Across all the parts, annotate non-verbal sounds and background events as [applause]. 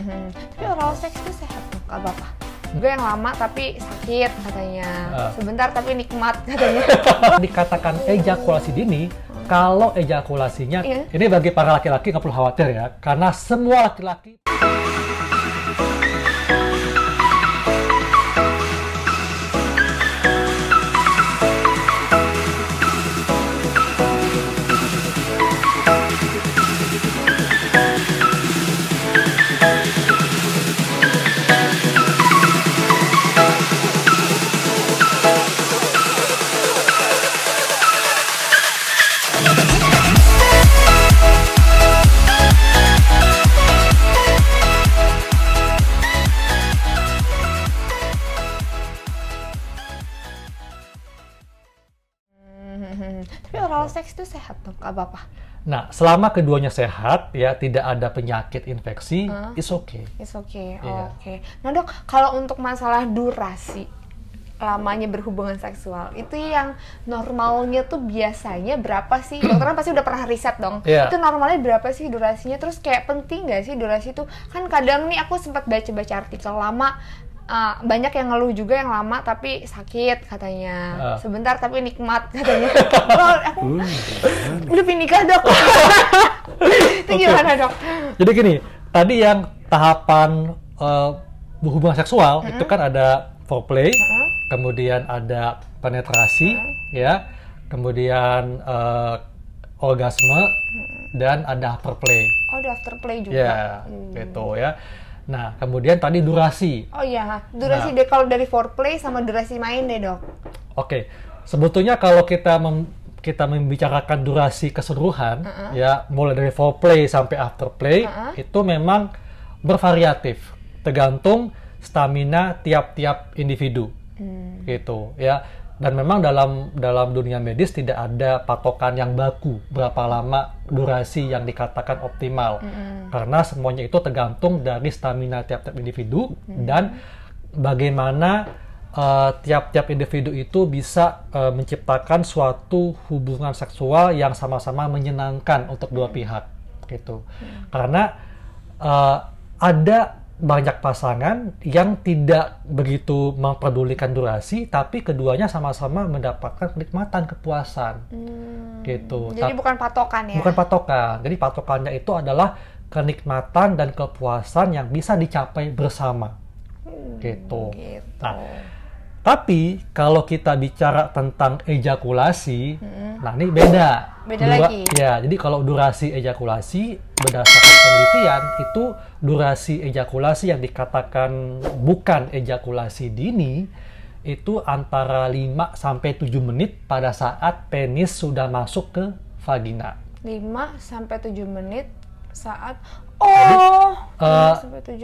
-hmm. tapi oral sex itu sehat tuh gak apa-apa gue yang lama tapi sakit katanya uh. sebentar tapi nikmat [laughs] katanya dikatakan ejakulasi dini kalau ejakulasinya yeah. ini bagi para laki-laki nggak perlu khawatir ya karena semua laki-laki apa-apa. Nah, selama keduanya sehat ya, tidak ada penyakit infeksi, huh? it's okay. It's okay. Yeah. Oke. Okay. Nah, Dok, kalau untuk masalah durasi lamanya berhubungan seksual itu yang normalnya tuh biasanya berapa sih dokter kan pasti udah pernah riset dong yeah. itu normalnya berapa sih durasinya terus kayak penting gak sih durasi itu kan kadang nih aku sempat baca-baca artikel lama uh, banyak yang ngeluh juga yang lama tapi sakit katanya uh. sebentar tapi nikmat [laughs] katanya oh, aku nikah dok [laughs] itu gimana dok jadi gini tadi yang tahapan uh, hubungan seksual hmm? itu kan ada foreplay hmm? kemudian ada penetrasi hmm? ya kemudian uh, orgasme hmm. dan ada afterplay oh ada afterplay juga ya yeah, hmm. gitu ya Nah, kemudian tadi durasi. Oh iya, durasi nah, deh kalau dari foreplay sama durasi main deh, Dok. Oke. Okay. Sebetulnya kalau kita mem kita membicarakan durasi keseluruhan, uh -uh. ya mulai dari foreplay sampai afterplay uh -uh. itu memang bervariatif, tergantung stamina tiap-tiap individu. Hmm. Gitu, ya dan memang dalam dalam dunia medis tidak ada patokan yang baku berapa lama durasi yang dikatakan optimal mm-hmm. karena semuanya itu tergantung dari stamina tiap-tiap individu mm-hmm. dan bagaimana eh, tiap-tiap individu itu bisa uh, menciptakan suatu hubungan seksual yang sama-sama menyenangkan untuk dua pihak gitu mm-hmm. karena uh, ada banyak pasangan yang tidak begitu memperdulikan durasi, tapi keduanya sama-sama mendapatkan kenikmatan, kepuasan, hmm. gitu. Jadi Ta bukan patokan ya? Bukan patokan. Jadi patokannya itu adalah kenikmatan dan kepuasan yang bisa dicapai bersama, hmm, gitu. gitu. Nah, tapi kalau kita bicara tentang ejakulasi, hmm. nah ini beda. Beda Dura lagi. Ya, jadi kalau durasi ejakulasi berdasarkan penelitian itu durasi ejakulasi yang dikatakan bukan ejakulasi dini itu antara 5 sampai 7 menit pada saat penis sudah masuk ke vagina. 5 sampai 7 menit saat oh Jadi, eh,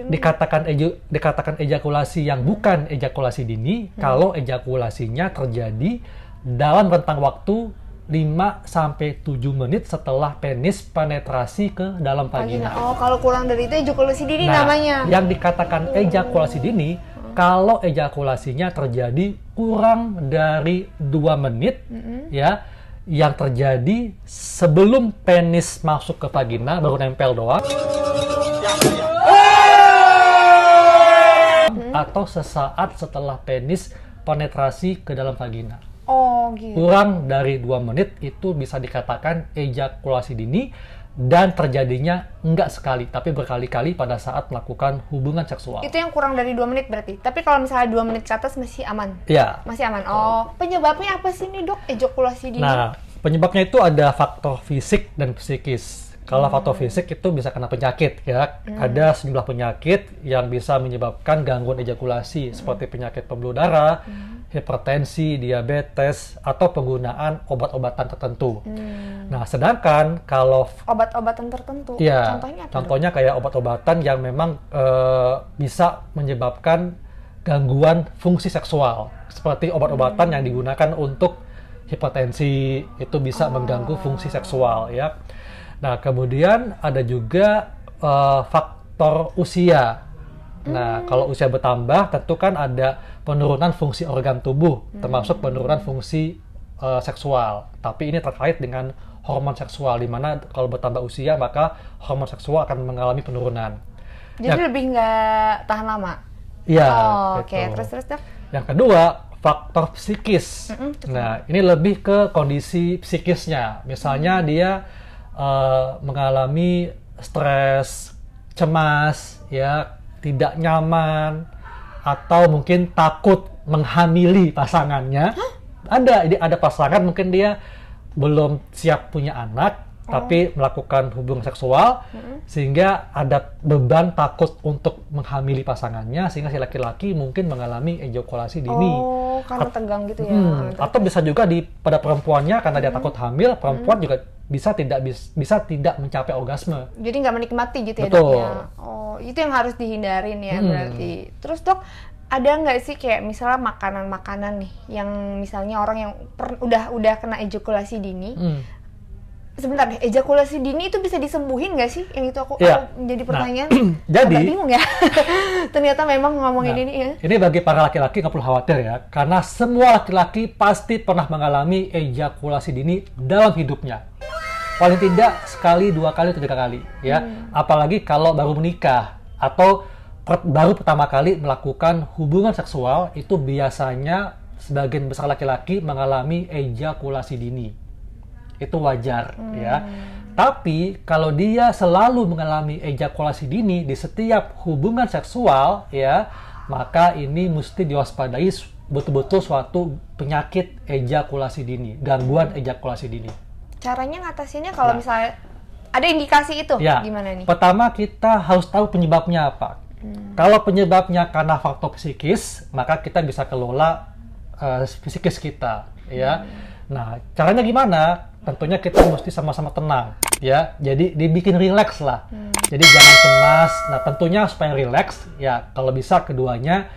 uh, dikatakan eju, dikatakan ejakulasi yang bukan ejakulasi dini hmm. kalau ejakulasinya terjadi dalam rentang waktu 5 sampai 7 menit setelah penis penetrasi ke dalam vagina. Oh, kalau kurang dari itu ejakulasi dini nah, namanya. Yang dikatakan ejakulasi dini kalau ejakulasinya terjadi kurang dari 2 menit hmm. ya yang terjadi sebelum penis masuk ke vagina baru nempel doang. Atau sesaat setelah penis penetrasi ke dalam vagina. Oh, gitu. Kurang dari dua menit itu bisa dikatakan ejakulasi dini dan terjadinya enggak sekali tapi berkali-kali pada saat melakukan hubungan seksual. Itu yang kurang dari dua menit berarti. Tapi kalau misalnya dua menit ke atas masih aman. Iya. Masih aman. Oh, penyebabnya apa sih nih, Dok? Ejakulasi dini. Nah, penyebabnya itu ada faktor fisik dan psikis. Kalau hmm. faktor fisik itu bisa kena penyakit ya. Hmm. Ada sejumlah penyakit yang bisa menyebabkan gangguan ejakulasi hmm. seperti penyakit pembuluh darah, hmm hipertensi, diabetes, atau penggunaan obat-obatan tertentu. Hmm. Nah, sedangkan kalau obat-obatan tertentu, ya, contohnya, apa contohnya kayak obat-obatan yang memang uh, bisa menyebabkan gangguan fungsi seksual, seperti obat-obatan hmm. yang digunakan untuk hipertensi itu bisa oh. mengganggu fungsi seksual, ya. Nah, kemudian ada juga uh, faktor usia Nah, kalau usia bertambah tentu kan ada penurunan fungsi organ tubuh, hmm. termasuk penurunan fungsi uh, seksual. Tapi ini terkait dengan hormon seksual di mana kalau bertambah usia maka hormon seksual akan mengalami penurunan. Jadi ya, lebih nggak tahan lama. Iya. Oh, Oke, okay. Gitu. terus terus Yang kedua, faktor psikis. Mm -hmm, nah, ini lebih ke kondisi psikisnya. Misalnya mm-hmm. dia uh, mengalami stres, cemas, ya tidak nyaman atau mungkin takut menghamili pasangannya. Hah? Ada, jadi ada pasangan mungkin dia belum siap punya anak oh. tapi melakukan hubungan seksual hmm sehingga ada beban takut untuk menghamili pasangannya sehingga si laki-laki mungkin mengalami ejakulasi dini. Oh, karena tegang gitu ya. Hmm, atau bisa juga di pada perempuannya karena hmm dia takut hamil, perempuan hmm juga bisa tidak bisa, bisa tidak mencapai orgasme. Jadi nggak menikmati gitu ya Betul. Ya? Oh, itu yang harus dihindarin ya hmm. berarti. Terus dok, ada nggak sih kayak misalnya makanan-makanan nih yang misalnya orang yang per, udah udah kena ejakulasi dini. Hmm. Sebentar deh, ejakulasi dini itu bisa disembuhin nggak sih? Yang itu aku, ya. jadi nah, pertanyaan. Nah, [clears throat] jadi bingung ya. [laughs] Ternyata memang ngomongin nah, ini ya. Ini bagi para laki-laki nggak perlu khawatir ya, karena semua laki-laki pasti pernah mengalami ejakulasi dini dalam hidupnya paling tidak sekali dua kali atau tiga kali ya hmm. apalagi kalau baru menikah atau per, baru pertama kali melakukan hubungan seksual itu biasanya sebagian besar laki-laki mengalami ejakulasi dini itu wajar hmm. ya tapi kalau dia selalu mengalami ejakulasi dini di setiap hubungan seksual ya maka ini mesti diwaspadai betul-betul suatu penyakit ejakulasi dini, gangguan ejakulasi dini caranya ngatasinnya kalau nah. misalnya ada indikasi itu ya. gimana nih? Pertama kita harus tahu penyebabnya apa. Hmm. Kalau penyebabnya karena faktor psikis, maka kita bisa kelola uh, psikis kita, ya. Hmm. Nah, caranya gimana? Tentunya kita mesti sama-sama tenang, ya. Jadi dibikin rileks lah. Hmm. Jadi jangan cemas. Nah, tentunya supaya rileks, ya. Kalau bisa keduanya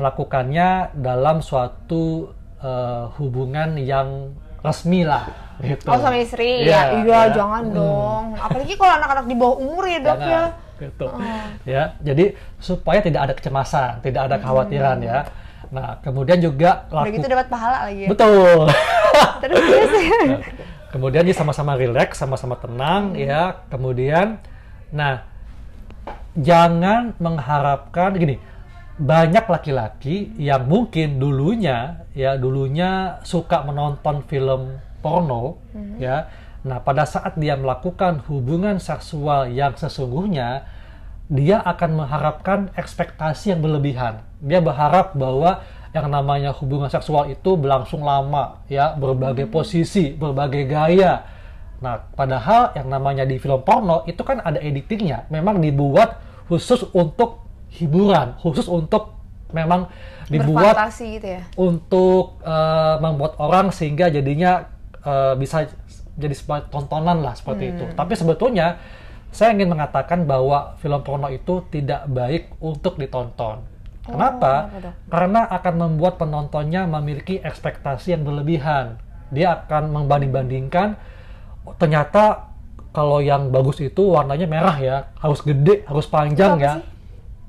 melakukannya dalam suatu uh, hubungan yang resmi lah gitu. Oh sama istri ya? Iya, ya, ya. jangan hmm. dong. Apalagi kalau anak-anak di bawah umur ya dok ya. Gitu. Ah. Ya, jadi supaya tidak ada kecemasan, tidak ada kekhawatiran ya. hmm. ya. Nah, kemudian juga laku... Udah gitu dapat pahala lagi ya? Betul. [laughs] Terus [laughs] nah, Kemudian dia sama-sama rileks, sama-sama tenang hmm. ya. Kemudian, nah jangan mengharapkan gini banyak laki-laki yang mungkin dulunya ya dulunya suka menonton film porno hmm. ya nah pada saat dia melakukan hubungan seksual yang sesungguhnya dia akan mengharapkan ekspektasi yang berlebihan dia berharap bahwa yang namanya hubungan seksual itu berlangsung lama ya berbagai hmm. posisi berbagai gaya nah padahal yang namanya di film porno itu kan ada editingnya memang dibuat khusus untuk hiburan khusus untuk memang dibuat gitu ya. untuk uh, membuat orang sehingga jadinya uh, bisa jadi tontonan lah seperti hmm. itu. Tapi sebetulnya saya ingin mengatakan bahwa film porno itu tidak baik untuk ditonton. Oh, kenapa? Oh, Karena akan membuat penontonnya memiliki ekspektasi yang berlebihan. Dia akan membanding-bandingkan oh, ternyata kalau yang bagus itu warnanya merah ya, harus gede, harus panjang ya.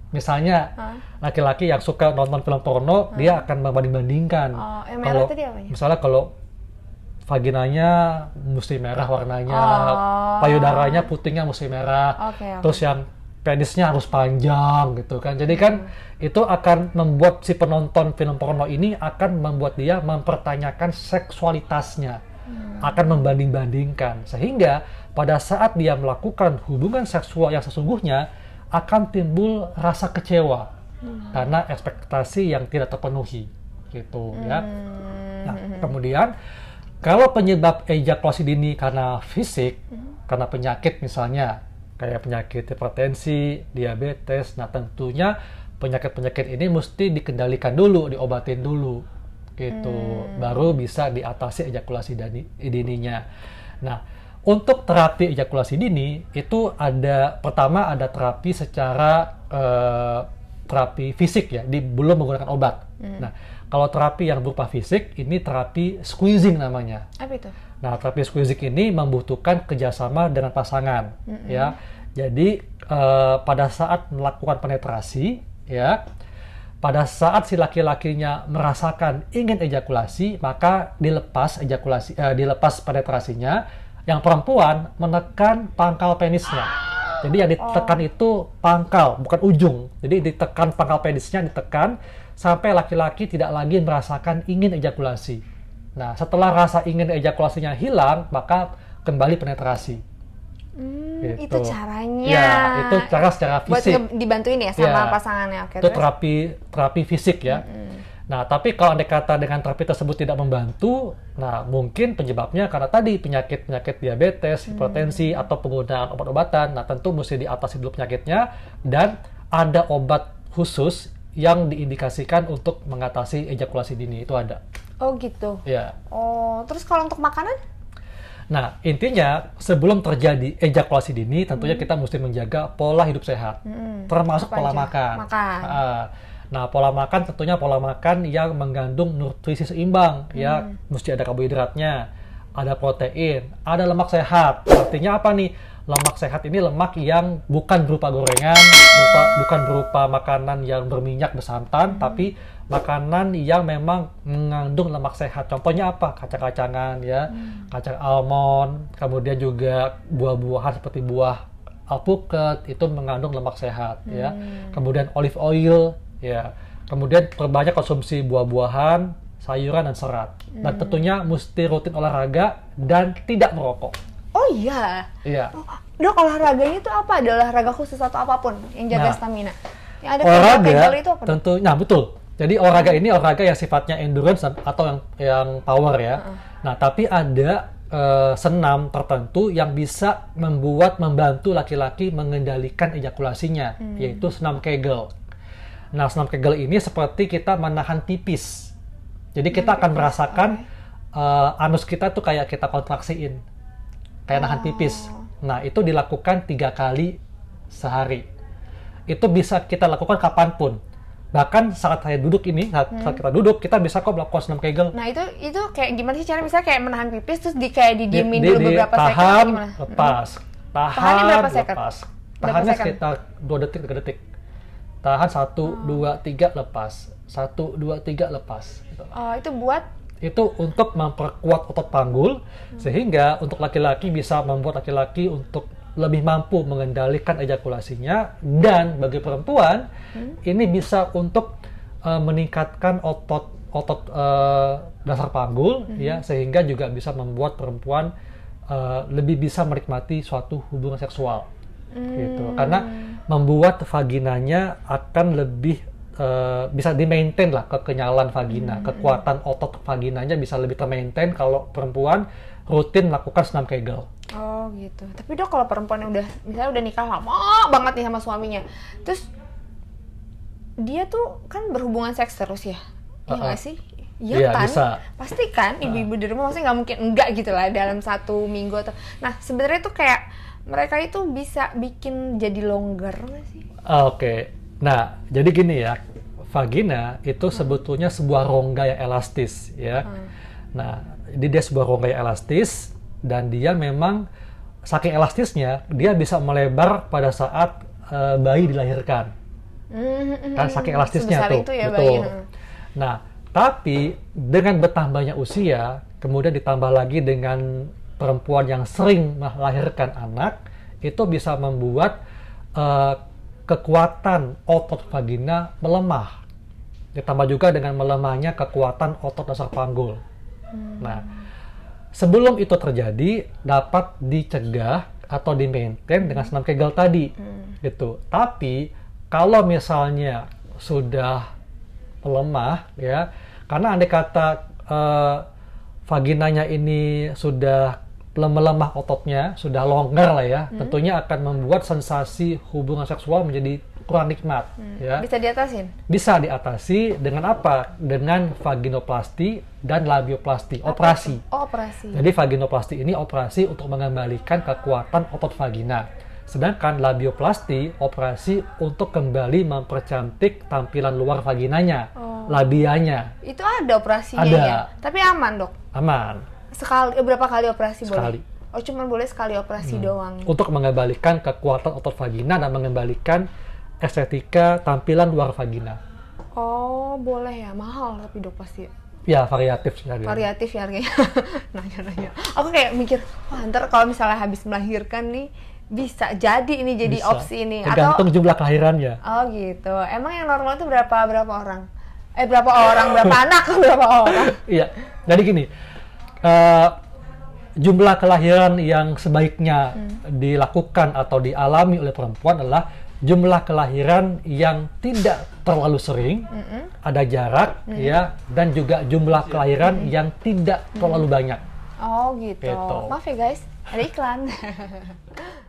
Misalnya laki-laki yang suka nonton film porno, dia akan membanding-bandingkan. Oh, kalau misalnya kalau vaginanya mesti merah warnanya, oh. payudaranya putingnya mesti merah, okay, okay. terus yang penisnya harus panjang gitu kan. Jadi kan hmm. itu akan membuat si penonton film porno ini akan membuat dia mempertanyakan seksualitasnya, hmm. akan membanding-bandingkan sehingga pada saat dia melakukan hubungan seksual yang sesungguhnya akan timbul rasa kecewa hmm. karena ekspektasi yang tidak terpenuhi gitu ya. hmm. ya. Nah, kemudian kalau penyebab ejakulasi dini karena fisik, hmm. karena penyakit misalnya kayak penyakit hipertensi, diabetes, nah tentunya penyakit-penyakit ini mesti dikendalikan dulu, diobatin dulu gitu, hmm. baru bisa diatasi ejakulasi dini, dininya. Nah, untuk terapi ejakulasi dini itu ada pertama ada terapi secara uh, terapi fisik ya, di, belum menggunakan obat. Hmm. Nah, kalau terapi yang berupa fisik ini terapi squeezing namanya. Apa itu? Nah, terapi squeezing ini membutuhkan kerjasama dengan pasangan, hmm. ya. Jadi uh, pada saat melakukan penetrasi, ya, pada saat si laki-lakinya merasakan ingin ejakulasi, maka dilepas ejakulasi, uh, dilepas penetrasinya yang perempuan menekan pangkal penisnya. Jadi yang ditekan oh. itu pangkal, bukan ujung. Jadi ditekan pangkal penisnya ditekan sampai laki-laki tidak lagi merasakan ingin ejakulasi. Nah, setelah rasa ingin ejakulasinya hilang, maka kembali penetrasi. Hmm, gitu. itu caranya. Ya, itu cara secara fisik. Buat dibantuin ya sama ya, pasangannya. Oke, itu terus? terapi terapi fisik ya. Hmm Nah, tapi kalau andai kata dengan terapi tersebut tidak membantu, nah mungkin penyebabnya karena tadi penyakit-penyakit diabetes, hmm. hipertensi, atau penggunaan obat-obatan. Nah, tentu mesti diatasi dulu penyakitnya dan ada obat khusus yang diindikasikan untuk mengatasi ejakulasi dini itu ada. Oh gitu. Ya. Oh, terus kalau untuk makanan? Nah, intinya sebelum terjadi ejakulasi dini, tentunya hmm. kita mesti menjaga pola hidup sehat, hmm. termasuk Apa pola aja? makan. makan. Uh, Nah, pola makan tentunya pola makan yang mengandung nutrisi seimbang ya. hmm. ya, mesti ada karbohidratnya, ada protein, ada lemak sehat. Artinya apa nih? Lemak sehat ini lemak yang bukan berupa gorengan, berupa, bukan berupa makanan yang berminyak bersantan, hmm. tapi makanan yang memang mengandung lemak sehat. Contohnya apa? Kacang-kacangan ya, hmm. kacang almond, kemudian juga buah-buahan seperti buah alpukat itu mengandung lemak sehat ya. hmm. ya. Kemudian olive oil Ya. Kemudian perbanyak konsumsi buah-buahan, sayuran dan serat. Hmm. Dan tentunya mesti rutin olahraga dan tidak merokok. Oh iya. Iya. Oh, dok olahraganya itu apa? Ada olahraga khusus atau apapun yang jaga nah, stamina? Yang ada olahraga itu apa? Tentu, nah betul. Jadi olahraga ini olahraga yang sifatnya endurance atau yang yang power ya. Nah tapi ada uh, senam tertentu yang bisa membuat membantu laki-laki mengendalikan ejakulasinya, hmm. yaitu senam Kegel. Nah, senam Kegel ini seperti kita menahan tipis. Jadi kita akan hmm, merasakan uh, anus kita tuh kayak kita kontraksiin. Kayak nahan tipis. Oh. Nah, itu dilakukan tiga kali sehari. Itu bisa kita lakukan kapanpun. Bahkan saat saya duduk ini, saat, hmm. saat kita duduk, kita bisa kok melakukan senam Kegel. Nah, itu itu kayak gimana sih cara misalnya kayak menahan pipis terus di kayak didiemin di, dulu di, beberapa tahan, second Lepas. Hmm. Tahan, tahan berapa second? lepas. Tahannya sekitar 2 detik, 3 detik tahan satu oh. dua tiga lepas satu dua tiga lepas gitu. oh itu buat itu untuk memperkuat otot panggul hmm. sehingga untuk laki-laki bisa membuat laki-laki untuk lebih mampu mengendalikan ejakulasinya dan bagi perempuan hmm. ini bisa untuk uh, meningkatkan otot otot uh, dasar panggul hmm. ya sehingga juga bisa membuat perempuan uh, lebih bisa menikmati suatu hubungan seksual hmm. gitu karena membuat vaginanya akan lebih Uh, bisa di maintain lah kekenyalan vagina, hmm. kekuatan otot vaginanya bisa lebih termaintain kalau perempuan rutin melakukan senam Kegel. Oh gitu. Tapi dok kalau perempuan yang udah misalnya udah nikah lama banget nih sama suaminya, terus dia tuh kan berhubungan seks terus ya, iya uh -uh. sih? sih? Iya, iya kan, bisa. pasti kan ibu-ibu di rumah maksudnya nggak mungkin enggak gitu lah dalam satu minggu atau. Nah sebenarnya tuh kayak mereka itu bisa bikin jadi longgar sih? Ah, oke, okay. nah jadi gini ya, vagina itu hmm. sebetulnya sebuah rongga yang elastis ya. Hmm. Nah, jadi dia sebuah rongga yang elastis dan dia memang saking elastisnya dia bisa melebar pada saat uh, bayi dilahirkan. Hmm. Kan saking elastisnya Sebesar tuh, itu ya, betul. Bayi. Hmm. Nah, tapi dengan bertambahnya usia, kemudian ditambah lagi dengan perempuan yang sering melahirkan anak itu bisa membuat uh, kekuatan otot vagina melemah. Ditambah juga dengan melemahnya kekuatan otot dasar panggul. Hmm. Nah, sebelum itu terjadi dapat dicegah atau di maintain dengan senam Kegel tadi. Hmm. Gitu. Tapi kalau misalnya sudah melemah ya, karena andai kata uh, vaginanya ini sudah melemah ototnya sudah longgar lah ya, hmm. tentunya akan membuat sensasi hubungan seksual menjadi kurang nikmat. Hmm. Ya. Bisa diatasi? Bisa diatasi dengan apa? Dengan vaginoplasti dan labioplasti, apa? operasi. Oh, operasi. Jadi vaginoplasti ini operasi untuk mengembalikan kekuatan otot vagina. Sedangkan labioplasti operasi untuk kembali mempercantik tampilan luar vaginanya, oh. labianya. Itu ada operasinya ada. ya? Tapi aman dok? Aman sekali eh, berapa kali operasi sekali. boleh? Oh, cuma boleh sekali operasi hmm. doang. Untuk mengembalikan kekuatan otot vagina dan mengembalikan estetika tampilan luar vagina. Oh, boleh ya. Mahal tapi dok pasti. Ya, variatif sih harganya. Variatif ya harganya. Nanya-nanya. [laughs] Aku kayak mikir, wah ntar kalau misalnya habis melahirkan nih, bisa jadi ini jadi bisa. opsi ini tergantung atau jumlah kelahirannya oh gitu emang yang normal itu berapa berapa orang eh berapa orang berapa [laughs] anak berapa orang iya jadi gini uh, jumlah kelahiran yang sebaiknya hmm. dilakukan atau dialami oleh perempuan adalah jumlah kelahiran yang tidak terlalu sering, mm -hmm. ada jarak, mm -hmm. ya, dan juga jumlah iya. kelahiran mm -hmm. yang tidak terlalu mm -hmm. banyak. Oh gitu. gitu. Maaf ya guys, ada iklan. [laughs]